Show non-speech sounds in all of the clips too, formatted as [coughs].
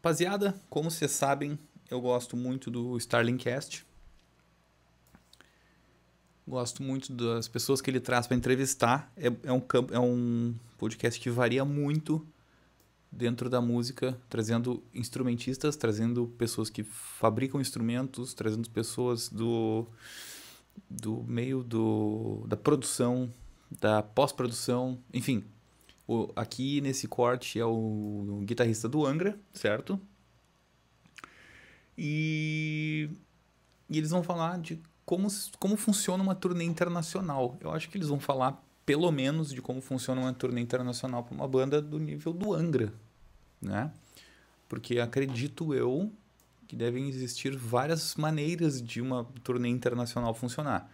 Rapaziada, como vocês sabem, eu gosto muito do Starling Cast. Gosto muito das pessoas que ele traz para entrevistar. É, é, um, é um podcast que varia muito dentro da música, trazendo instrumentistas, trazendo pessoas que fabricam instrumentos, trazendo pessoas do, do meio do, da produção, da pós-produção, enfim, o, aqui nesse corte é o, o guitarrista do Angra, certo? E, e, eles vão falar de como, como funciona uma turnê internacional. Eu acho que eles vão falar, pelo menos, de como funciona uma turnê internacional para uma banda do nível do Angra, né? Porque acredito eu que devem existir várias maneiras de uma turnê internacional funcionar.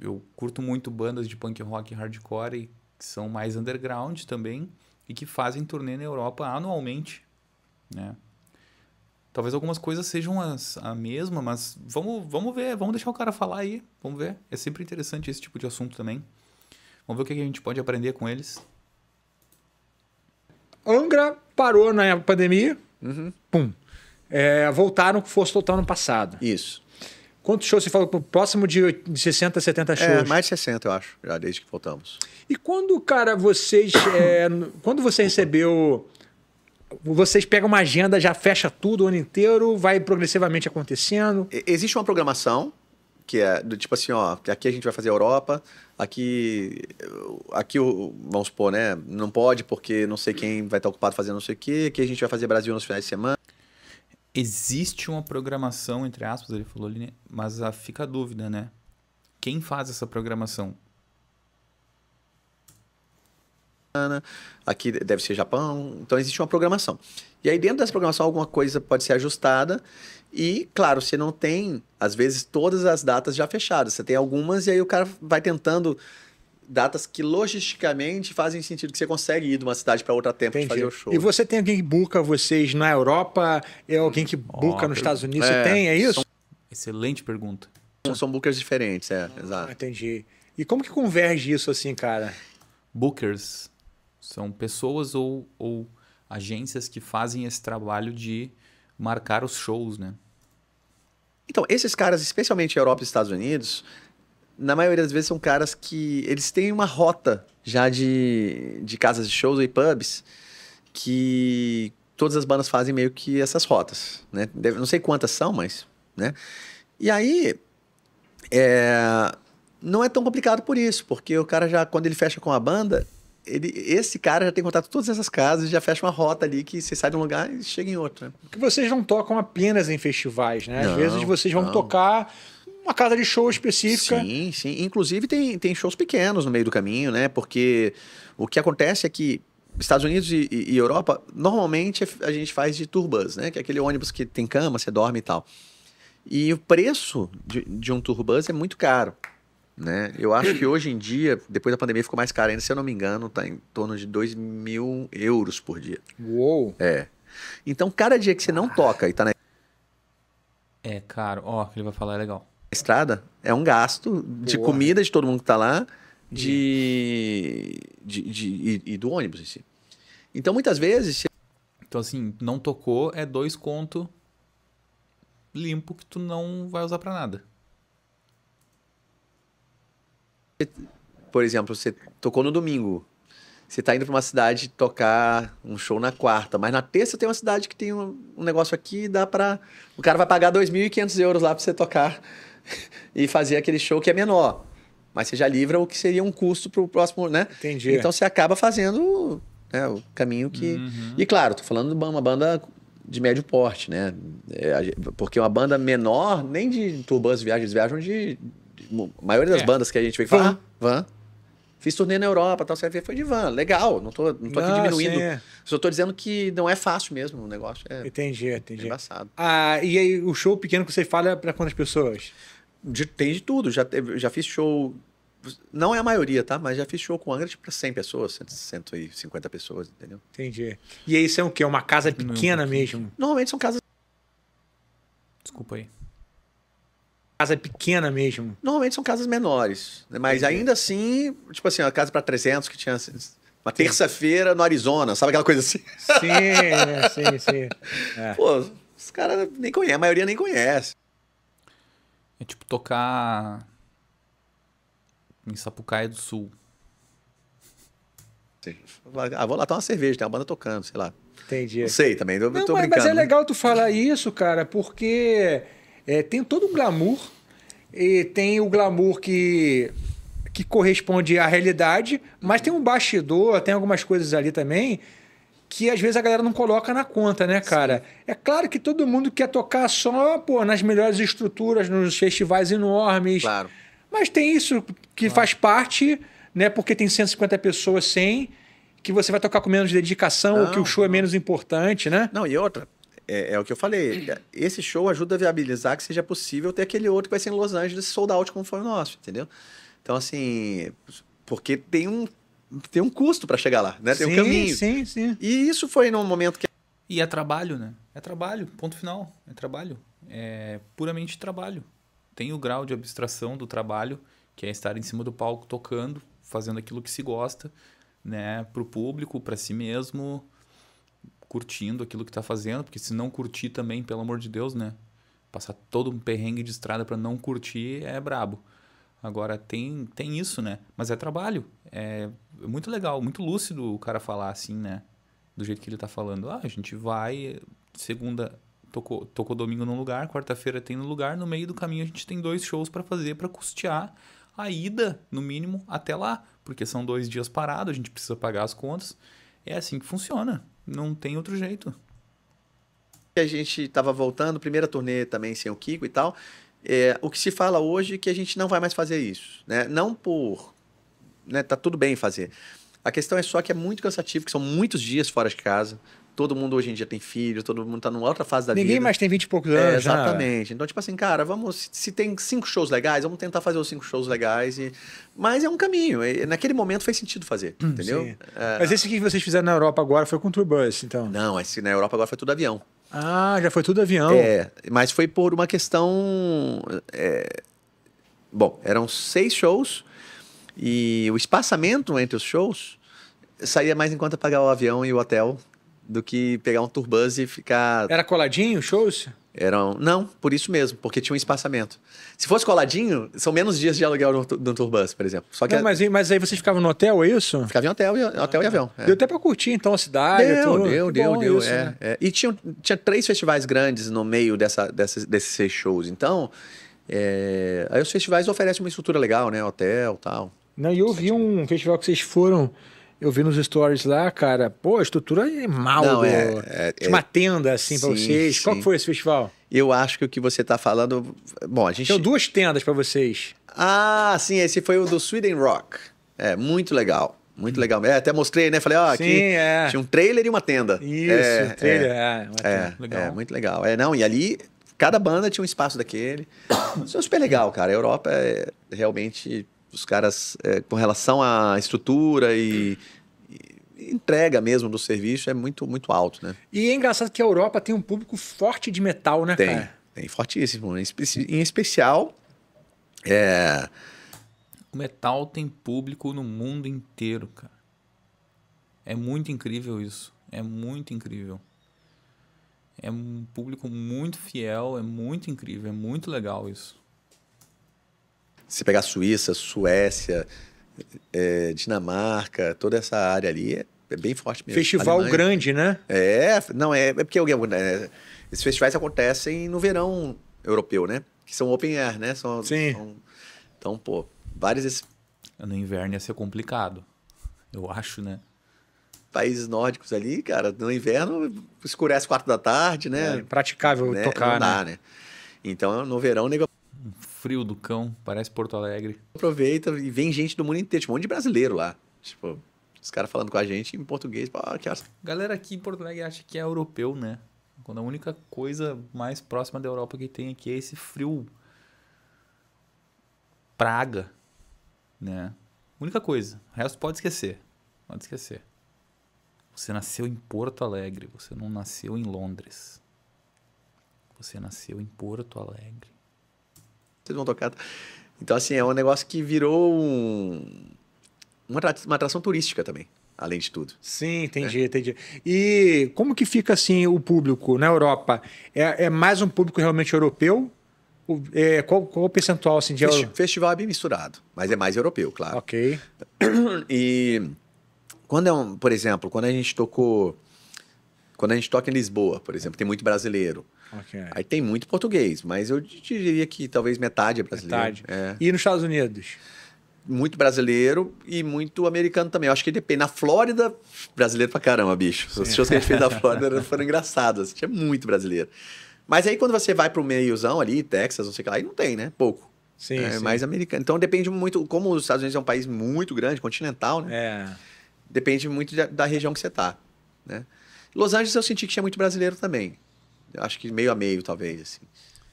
Eu curto muito bandas de punk rock e hardcore e que são mais underground também e que fazem turnê na Europa anualmente, né? Talvez algumas coisas sejam as, a mesma, mas vamos, vamos ver, vamos deixar o cara falar aí, vamos ver. É sempre interessante esse tipo de assunto também. Vamos ver o que a gente pode aprender com eles. Angra parou na pandemia, uhum. pum. É, voltaram com força total no passado. Isso. Quantos shows você falou? Próximo de 60, 70 é, shows? É, mais de 60, eu acho, já desde que voltamos. E quando, cara, vocês. É, [coughs] quando você recebeu. Vocês pegam uma agenda, já fecha tudo o ano inteiro, vai progressivamente acontecendo? Existe uma programação, que é do tipo assim, ó, aqui a gente vai fazer a Europa, aqui, aqui vamos supor, né, não pode porque não sei quem vai estar ocupado fazendo não sei o quê, aqui a gente vai fazer Brasil nos finais de semana, existe uma programação, entre aspas, ele falou ali, né? mas ah, fica a dúvida, né? Quem faz essa programação? Aqui deve ser Japão, então existe uma programação. E aí, dentro dessa programação, alguma coisa pode ser ajustada. E, claro, você não tem, às vezes, todas as datas já fechadas. Você tem algumas, e aí o cara vai tentando datas que logisticamente fazem sentido que você consegue ir de uma cidade para outra tempo para fazer o show. E você tem alguém que busca vocês na Europa? É alguém que busca nos Estados Unidos? É, você tem, é isso? Excelente pergunta. São, são bookers diferentes, é, ah, exato. Entendi. E como que converge isso assim, cara? Bookers são pessoas ou, ou agências que fazem esse trabalho de marcar os shows, né? Então, esses caras, especialmente Europa e Estados Unidos, na maioria das vezes são caras que eles têm uma rota já de, de casas de shows e pubs que todas as bandas fazem meio que essas rotas, né? Deve, não sei quantas são, mas, né? E aí é, não é tão complicado por isso, porque o cara já quando ele fecha com a banda, ele, esse cara já tem contato com todas essas casas, e já fecha uma rota ali que você sai de um lugar e chega em outro. Né? Porque vocês não tocam apenas em festivais, né? Às vezes vocês vão não. tocar uma casa de show específica. Sim, sim. Inclusive tem, tem shows pequenos no meio do caminho, né? Porque o que acontece é que Estados Unidos e, e Europa, normalmente a gente faz de turbans, né? Que é aquele ônibus que tem cama, você dorme e tal. E o preço de, de um turbans é muito caro. Né? Eu acho que hoje em dia, depois da pandemia, ficou mais caro ainda, se eu não me engano, está em torno de 2 mil euros por dia. Uou! É. Então, cada dia que você não ah. toca e está na. É, caro. Ó, oh, ele vai falar é legal estrada é um gasto de comida de todo mundo que está lá de, de, de, e do ônibus em si. Então, muitas vezes. Então, assim, não tocou é dois conto limpo que tu não vai usar para nada. Por exemplo, você tocou no domingo. Você está indo para uma cidade tocar um show na quarta, mas na terça tem uma cidade que tem um, um negócio aqui e dá para. O cara vai pagar 2.500 euros lá para você tocar [laughs] e fazer aquele show que é menor. Mas você já livra o que seria um custo para o próximo, né? Entendi. Então você acaba fazendo né, o caminho que. Uhum. E claro, tô falando de uma banda de médio porte, né? É, porque uma banda menor, nem de turbans viagens, viajam de. de a maioria das é. bandas que a gente vem falar, van. van. Fiz turnê na Europa, tal, você foi de van. Legal, não tô, não tô não, aqui ah, diminuindo. Sim. É. Só tô dizendo que não é fácil mesmo o negócio. É, entendi, entendi. Engraçado. É embaçado. Ah, e aí o show pequeno que você fala é para quantas pessoas? de, tem de tudo. Já, teve, já fiz show. Não é a maioria, tá? Mas já fiz show com Angra para tipo, 100 pessoas, 150 pessoas, entendeu? Entendi. E isso é o quê? Uma casa pequena Não, mesmo? Normalmente são casas. Desculpa aí. Casa pequena mesmo? Normalmente são casas menores. Né? Mas Entendi. ainda assim, tipo assim, uma casa para 300 que tinha. Assim, uma terça-feira no Arizona, sabe aquela coisa assim? Sim, é, sim, sim. [laughs] É. Pô, os caras nem conhecem, a maioria nem conhece. É tipo tocar em Sapucaia do Sul. Ah, vou lá tomar uma cerveja, tem uma banda tocando, sei lá. Entendi. Não sei também, eu Não, tô mas, brincando. Mas é né? legal tu falar isso, cara, porque é, tem todo um glamour e tem o glamour que que corresponde à realidade, mas tem um bastidor, tem algumas coisas ali também que às vezes a galera não coloca na conta, né, cara? Sim. É claro que todo mundo quer tocar só pô, nas melhores estruturas, nos festivais enormes. Claro. Mas tem isso que claro. faz parte, né? Porque tem 150 pessoas, 100, que você vai tocar com menos dedicação, não, ou que o show é não. é menos importante, né? Não, e outra, é, é, o que eu falei. Esse show ajuda a viabilizar que seja possível ter aquele outro que vai ser em Los Angeles sold out como foi o nosso, entendeu? Então, assim, porque tem um tem um custo para chegar lá, né? Tem sim, um caminho. Sim, sim. E isso foi num momento que. E é trabalho, né? É trabalho, ponto final. É trabalho. É puramente trabalho. Tem o grau de abstração do trabalho, que é estar em cima do palco tocando, fazendo aquilo que se gosta, né? Para o público, para si mesmo, curtindo aquilo que está fazendo, porque se não curtir também, pelo amor de Deus, né? Passar todo um perrengue de estrada para não curtir é brabo. Agora, tem, tem isso, né? Mas é trabalho. É muito legal, muito lúcido o cara falar assim, né? Do jeito que ele tá falando. Ah, a gente vai, segunda, tocou, tocou domingo num lugar, quarta-feira tem no lugar, no meio do caminho a gente tem dois shows para fazer para custear a ida, no mínimo, até lá, porque são dois dias parados, a gente precisa pagar as contas. É assim que funciona, não tem outro jeito. A gente tava voltando, primeira turnê também sem o Kiko e tal, é, o que se fala hoje é que a gente não vai mais fazer isso, né? Não por, né? Tá tudo bem fazer. A questão é só que é muito cansativo, que são muitos dias fora de casa. Todo mundo hoje em dia tem filhos, todo mundo tá numa outra fase da Ninguém vida. Ninguém mais tem 20 e poucos anos. É, exatamente. Já. Então, tipo assim, cara, vamos. Se tem cinco shows legais, vamos tentar fazer os cinco shows legais. E... Mas é um caminho. naquele momento fez sentido fazer, hum, entendeu? É, mas esse que vocês fizeram na Europa agora foi com o Turbus, então? Não, esse na Europa agora foi tudo avião. Ah, já foi tudo avião. É, mas foi por uma questão. É, bom, eram seis shows e o espaçamento entre os shows saía mais enquanto pagar o avião e o hotel do que pegar um turbus e ficar. Era coladinho shows? Eram. Não, por isso mesmo, porque tinha um espaçamento. Se fosse coladinho, são menos dias de aluguel no, no Turbus, por exemplo. Só que não, mas, mas, aí vocês ficavam no hotel, é isso? Ficava em hotel e, ah, hotel e avião. É. Deu até pra curtir, então, a cidade. Deu, tudo. deu, deu, deu. Isso, é, né? é. E tinha, tinha três festivais grandes no meio dessa, dessas, desses seis shows. Então, é, aí os festivais oferecem uma estrutura legal, né? Hotel tal. Não, e eu vi um festival que vocês foram eu vi nos stories lá, cara, pô, a estrutura é mal. Não, do... é, é, uma é. tenda, assim, para vocês. Sim. Qual foi esse festival? Eu acho que o que você está falando. Bom, a gente. Tem duas tendas para vocês. Ah, sim, esse foi o do Sweden Rock. É, muito legal. Muito legal. É, até mostrei, né? Falei, ó, oh, Sim, aqui é. tinha um trailer e uma tenda. Isso, é, trailer, é. É, é, legal. é, muito legal. É, não, e ali, cada banda tinha um espaço daquele. [coughs] Isso é super legal, cara. A Europa é realmente os caras, é, com relação à estrutura e, e, entrega mesmo do serviço, é muito, muito alto, né? E é engraçado que a Europa tem um público forte de metal, né, tem, cara? Tem, fortíssimo. Em, em especial, é... O metal tem público no mundo inteiro, cara. É muito incrível isso. É muito incrível. É um público muito fiel, é muito incrível, é muito legal isso. Se pegar Suíça, Suécia, é, Dinamarca, toda essa área ali é, é bem forte mesmo. Festival Alemanha, grande, né? É, não, é, é porque é, esses festivais acontecem no verão europeu, né? Que são open air, né? São, Sim. São, então, pô, vários. Esses... No inverno ia ser complicado, eu acho, né? Países nórdicos ali, cara, no inverno escurece quatro da tarde, né? É impraticável né? tocar, não dá, né? né? Então, no verão, negócio frio do cão, parece Porto Alegre. Aproveita e vem gente do mundo inteiro, tipo, um monte de brasileiro lá. Tipo, os caras falando com a gente em português. Pô, que acha? Galera aqui em Porto Alegre acha que é europeu, né? Quando a única coisa mais próxima da Europa que tem aqui é esse frio praga, né? Única coisa. O resto pode esquecer. Pode esquecer. Você nasceu em Porto Alegre, você não nasceu em Londres. Você nasceu em Porto Alegre. Vocês vão tocar. Então, assim, é um negócio que virou um, uma, atração, uma atração turística também além de tudo. Sim, entendi, é. entendi. E como que fica assim o público na Europa? É, é mais um público realmente europeu? O, é, qual, qual o percentual assim, de Festi euro... Festival é bem misturado, mas é mais europeu, claro. Ok. E quando é um, por exemplo, quando a gente tocou quando a gente toca em Lisboa, por exemplo, tem muito brasileiro. Okay. Aí tem muito português, mas eu diria que talvez metade é brasileiro. Metade. É. E nos Estados Unidos? Muito brasileiro e muito americano também. Eu acho que depende. Na Flórida, brasileiro pra caramba, bicho. Os shows que a gente fez na [laughs] Flórida foram engraçados. Assim, tinha muito brasileiro. Mas aí quando você vai pro meiozão ali, Texas, não sei o que lá, aí não tem, né? Pouco. Sim, é sim. mais americano. Então depende muito. Como os Estados Unidos é um país muito grande, continental, né? É. Depende muito da, da região que você tá, né? Los Angeles eu senti que tinha muito brasileiro também. Eu acho que meio a meio, talvez. Assim.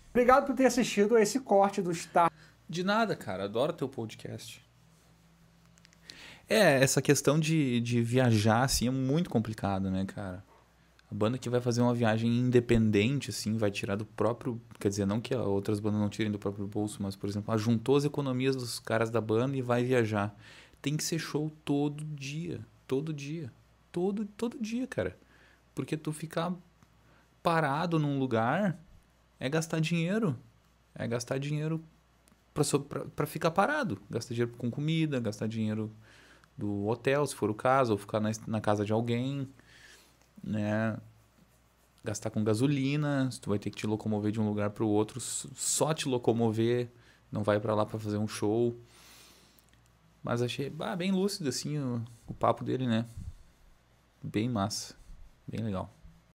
Obrigado por ter assistido a esse corte do Star. De nada, cara. Adoro teu podcast. É, essa questão de, de viajar, assim, é muito complicado, né, cara? A banda que vai fazer uma viagem independente, assim, vai tirar do próprio. Quer dizer, não que outras bandas não tirem do próprio bolso, mas, por exemplo, juntou as economias dos caras da banda e vai viajar. Tem que ser show todo dia. Todo dia. Todo, todo dia, cara. Porque tu ficar parado num lugar é gastar dinheiro. É gastar dinheiro para ficar parado. Gastar dinheiro com comida, gastar dinheiro do hotel, se for o caso, ou ficar na, na casa de alguém, né? Gastar com gasolina, se tu vai ter que te locomover de um lugar para o outro, só te locomover, não vai para lá para fazer um show. Mas achei bah, bem lúcido assim o, o papo dele, né? Bem massa. Bem legal.